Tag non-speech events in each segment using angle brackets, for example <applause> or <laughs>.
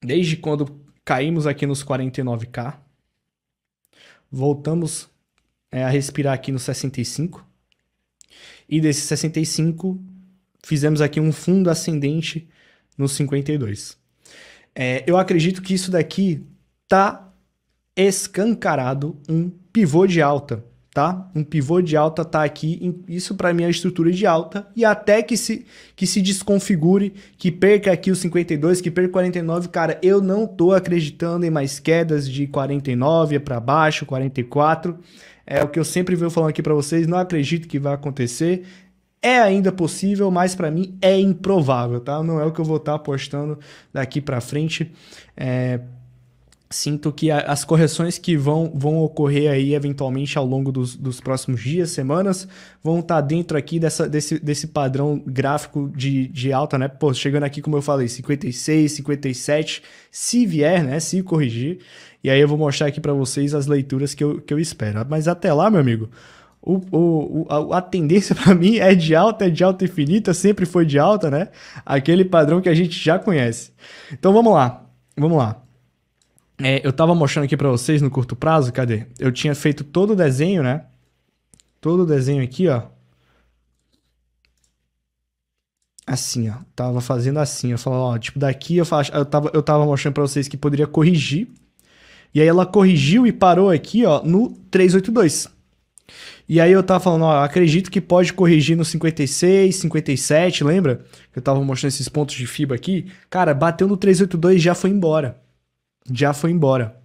Desde quando caímos aqui nos 49k, voltamos é, a respirar aqui nos 65, e desses 65 fizemos aqui um fundo ascendente nos 52. É, eu acredito que isso daqui tá escancarado um pivô de alta tá? Um pivô de alta está aqui, isso para mim é estrutura de alta, e até que se, que se desconfigure, que perca aqui os 52, que perca 49, cara, eu não tô acreditando em mais quedas de 49 para baixo, 44, é o que eu sempre venho falando aqui para vocês, não acredito que vai acontecer, é ainda possível, mas para mim é improvável, tá? Não é o que eu vou estar tá apostando daqui para frente, é, sinto que a, as correções que vão, vão ocorrer aí eventualmente ao longo dos, dos próximos dias, semanas, vão estar tá dentro aqui dessa, desse, desse padrão gráfico de, de alta, né? Pô, chegando aqui, como eu falei, 56, 57, se vier, né? Se corrigir. E aí eu vou mostrar aqui para vocês as leituras que eu, que eu espero. Mas até lá, meu amigo, o, o, a, a tendência <laughs> para mim é de alta, é de alta infinita, sempre foi de alta, né? Aquele padrão que a gente já conhece. Então vamos lá, vamos lá. É, eu tava mostrando aqui para vocês no curto prazo, cadê? Eu tinha feito todo o desenho, né? Todo o desenho aqui, ó. Assim, ó. Tava fazendo assim. Eu falava, ó, tipo, daqui eu, faço. eu, tava, eu tava mostrando para vocês que poderia corrigir. E aí ela corrigiu e parou aqui, ó, no 382. E aí eu tava falando, ó, acredito que pode corrigir no 56, 57, lembra? Eu tava mostrando esses pontos de fibra aqui. Cara, bateu no 382 e já foi embora já foi embora.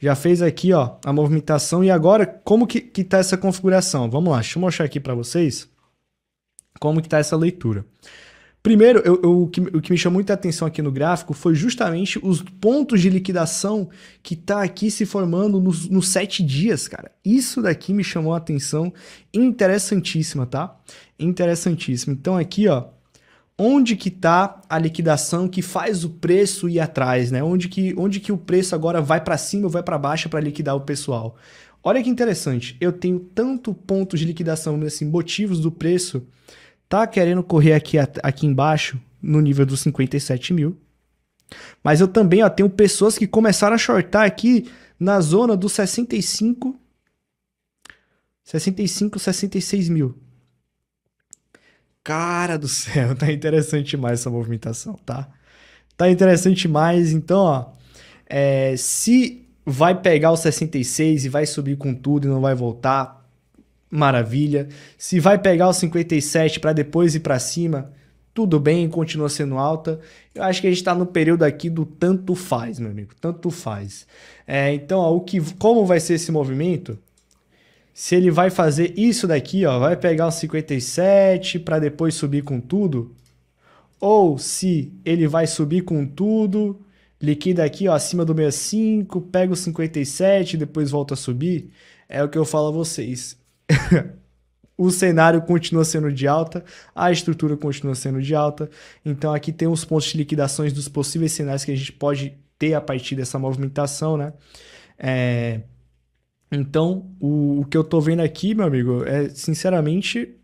Já fez aqui ó, a movimentação e agora como que, que tá essa configuração? Vamos lá, deixa eu mostrar aqui para vocês como que tá essa leitura. Primeiro, eu, eu, o, que, o, que, me chamou muita atenção aqui no gráfico foi justamente os pontos de liquidação que está aqui se formando nos, nos sete dias, cara. Isso daqui me chamou a atenção interessantíssima, tá? Interessantíssimo. Então aqui, ó, onde que está a liquidação que faz o preço ir atrás, né? Onde que, onde que o preço agora vai para cima ou vai para baixo para liquidar o pessoal? Olha que interessante, eu tenho tanto pontos de liquidação, assim, motivos do preço, tá querendo correr aqui, aqui embaixo, no nível dos 57 mil. Mas eu também ó, tenho pessoas que começaram a shortar aqui na zona dos 65, 65, 66 mil. Cara do céu, <laughs> tá interessante demais essa movimentação, tá? Tá interessante demais. Então, ó, é, se vai pegar o 66 e vai subir com tudo e não vai voltar, maravilha. Se vai pegar o 57 para depois ir para cima, tudo bem, continua sendo alta. Eu acho que a gente está no período aqui do tanto faz, meu amigo, tanto faz. É, então, ó, o que, como vai ser esse movimento? se ele vai fazer isso daqui, ó, vai pegar um 57 para depois subir com tudo, ou se ele vai subir com tudo, liquida aqui ó, acima do 65, pega o 57 depois volta a subir, é o que eu falo a vocês. <laughs> o cenário continua sendo de alta, a estrutura continua sendo de alta, então aqui tem os pontos de liquidações dos possíveis cenários que a gente pode ter a partir dessa movimentação, né? É... Então, o, o que eu tô vendo aqui, meu amigo, é sinceramente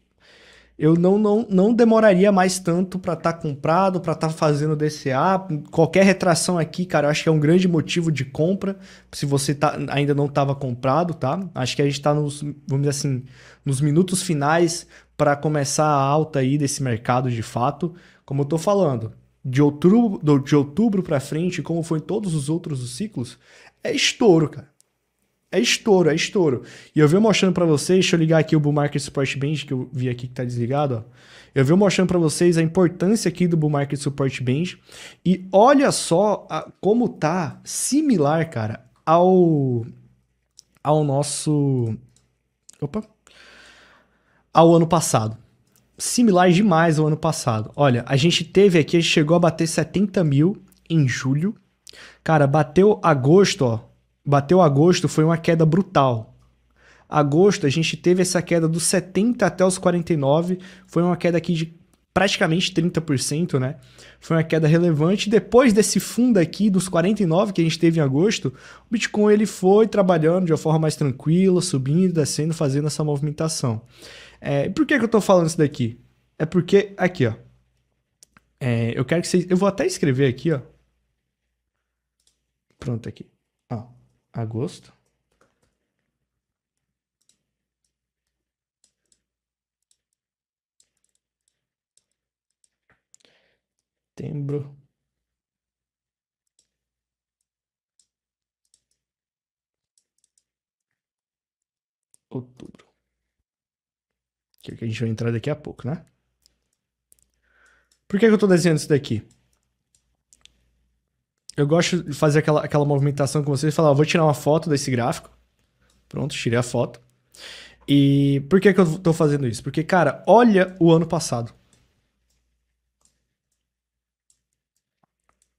eu não, não, não demoraria mais tanto para estar tá comprado, para estar tá fazendo DCA. Qualquer retração aqui, cara, eu acho que é um grande motivo de compra, se você tá, ainda não estava comprado, tá? Acho que a gente está nos, vamos dizer assim, nos minutos finais para começar a alta aí desse mercado de fato. Como eu estou falando, de outubro, de outubro para frente, como foi em todos os outros ciclos, é estouro, cara é estouro, é estouro. E eu venho mostrando para vocês, deixa eu ligar aqui o Bull Market Support Band, que eu vi aqui que tá desligado, ó. Eu venho mostrando para vocês a importância aqui do Bull Market Support Band. E olha só a, como tá similar, cara, ao, ao nosso... Opa! Ao ano passado. Similar demais ao ano passado. Olha, a gente teve aqui, a gente chegou a bater 70 mil em julho. Cara, bateu agosto, ó bateu agosto, foi uma queda brutal. Agosto, a gente teve essa queda dos 70 até os 49, foi uma queda aqui de praticamente 30%, né? Foi uma queda relevante. Depois desse fundo aqui dos 49 que a gente teve em agosto, o Bitcoin ele foi trabalhando de uma forma mais tranquila, subindo, descendo, fazendo essa movimentação. É, por que, que eu tô falando isso daqui? É porque aqui, ó. É, eu quero que vocês. Eu vou até escrever aqui, ó. Pronto, aqui agosto. Setembro. Outubro. Que é o que a gente vai entrar daqui a pouco, né? Por que, que eu estou desenhando isso daqui? eu gosto de fazer aquela, aquela movimentação com vocês e falar, ó, vou tirar uma foto desse gráfico. Pronto, tirei a foto. E por que, que eu tô fazendo isso? Porque, cara, olha o ano passado.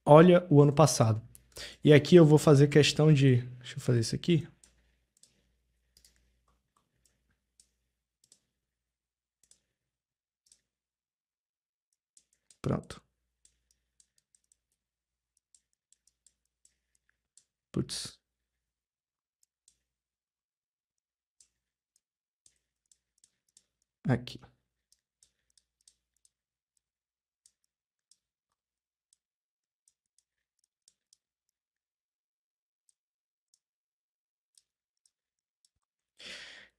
Olha o ano passado. E aqui eu vou fazer questão de... Deixa eu fazer isso aqui. Pronto. Aqui.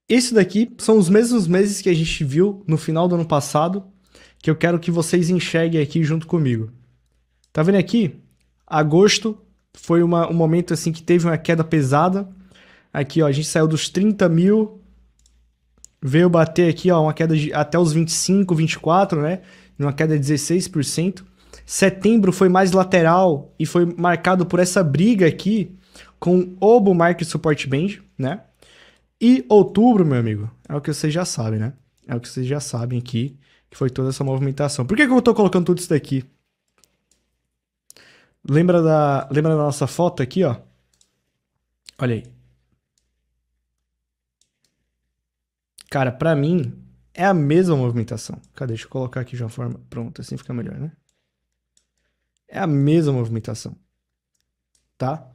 Isso daqui são os mesmos meses que a gente viu no final do ano passado, que eu quero que vocês enxerguem aqui junto comigo. Tá vendo aqui? Agosto foi uma, um momento assim que teve uma queda pesada. Aqui, ó, a gente saiu dos 30 mil, veio bater aqui, ó, uma queda de até os 25, 24, né? Uma queda de 16%. Setembro foi mais lateral e foi marcado por essa briga aqui com o Bull Market Support Band, né? E outubro, meu amigo, é o que vocês já sabem, né? É o que vocês já sabem aqui, que foi toda essa movimentação. Por que, que eu tô colocando tudo isso daqui? Lembra da, lembra da nossa foto aqui, ó? Olha aí. Cara, pra mim, é a mesma movimentação. Cadê? Deixa eu colocar aqui de uma forma. Pronto, assim fica melhor, né? É a mesma movimentação. Tá?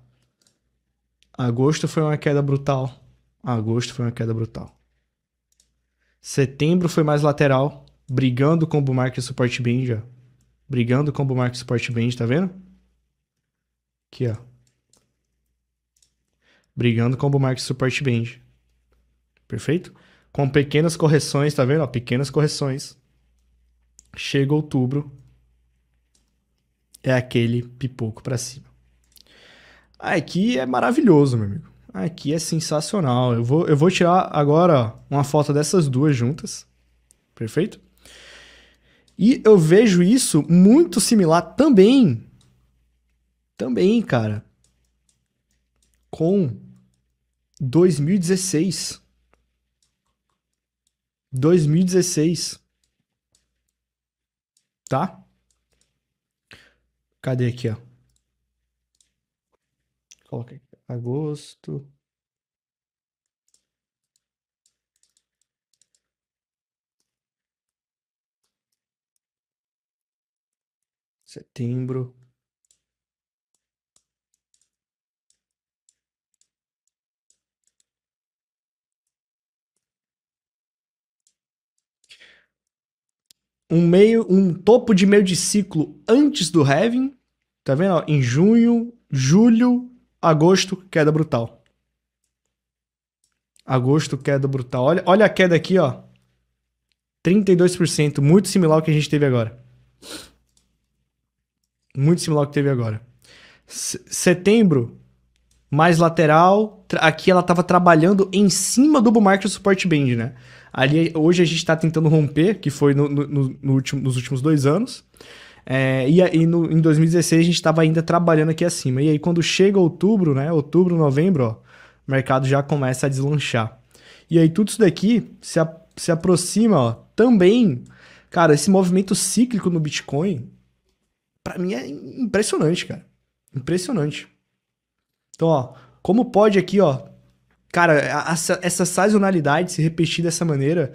Agosto foi uma queda brutal. Agosto foi uma queda brutal. Setembro foi mais lateral, brigando com o Bumark e o Support Band, ó. Brigando com o Bumark e o Support Band, tá vendo? Aqui, ó. Brigando com o Mark Support Band. Perfeito? Com pequenas correções, tá vendo? Ó, pequenas correções. Chega outubro. É aquele pipoco para cima. Ah, aqui é maravilhoso, meu amigo. Ah, aqui é sensacional. Eu vou, eu vou tirar agora uma foto dessas duas juntas. Perfeito? E eu vejo isso muito similar também também, cara, com 2016. 2016. Tá? Cadê aqui, ó? Coloca aqui. Agosto. Setembro. um meio, um topo de meio de ciclo antes do halving, tá vendo? Ó, em junho, julho, agosto, queda brutal. Agosto, queda brutal. Olha, olha a queda aqui, ó. 32%, muito similar ao que a gente teve agora. Muito similar ao que teve agora. setembro, mais lateral. Aqui ela estava trabalhando em cima do market support band, né? Ali, hoje a gente está tentando romper, que foi no, no, no último, nos últimos dois anos. É, e aí no, em 2016 a gente estava ainda trabalhando aqui acima. E aí quando chega outubro, né? Outubro, novembro, ó, o mercado já começa a deslanchar. E aí tudo isso daqui se, a, se aproxima, ó, também. Cara, esse movimento cíclico no Bitcoin, para mim é impressionante, cara. Impressionante. Então, ó, como pode aqui, ó, cara, essa, essa sazonalidade se repetir dessa maneira,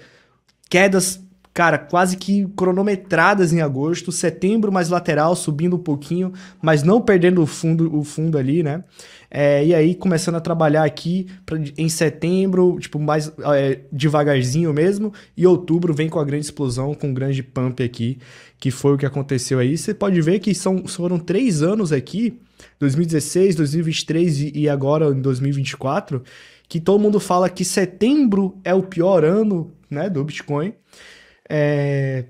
quedas, cara, quase que cronometradas em agosto, setembro mais lateral, subindo um pouquinho, mas não perdendo o fundo, o fundo ali, né? É, e aí começando a trabalhar aqui pra, em setembro, tipo, mais é, devagarzinho mesmo, e outubro vem com a grande explosão, com um grande pump aqui que foi o que aconteceu aí. Você pode ver que são, foram três anos aqui, 2016, 2023 e agora em 2024, que todo mundo fala que setembro é o pior ano né, do Bitcoin. É...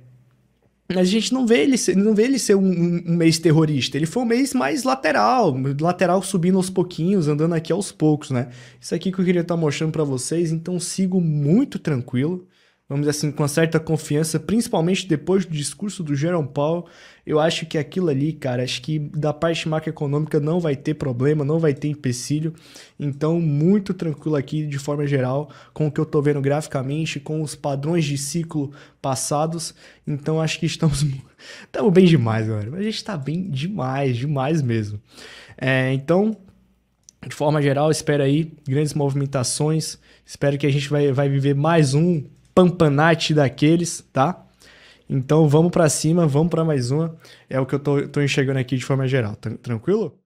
A gente não vê ele ser, não vê ele ser um, um, mês terrorista. Ele foi um mês mais lateral, lateral subindo aos pouquinhos, andando aqui aos poucos, né? Isso aqui que eu queria estar tá mostrando para vocês, então sigo muito tranquilo vamos dizer assim, com uma certa confiança, principalmente depois do discurso do Jerome Powell. Eu acho que aquilo ali, cara, acho que da parte macroeconômica não vai ter problema, não vai ter empecilho. Então, muito tranquilo aqui de forma geral, com o que eu tô vendo graficamente, com os padrões de ciclo passados. Então, acho que estamos estamos <laughs> bem demais, galera. A gente está bem demais, demais mesmo. É, então, de forma geral, espero aí grandes movimentações. Espero que a gente vai, vai viver mais um pampanate daqueles, tá? Então vamos para cima, vamos para mais uma. É o que eu tô, tô enxergando aqui de forma geral, tranquilo?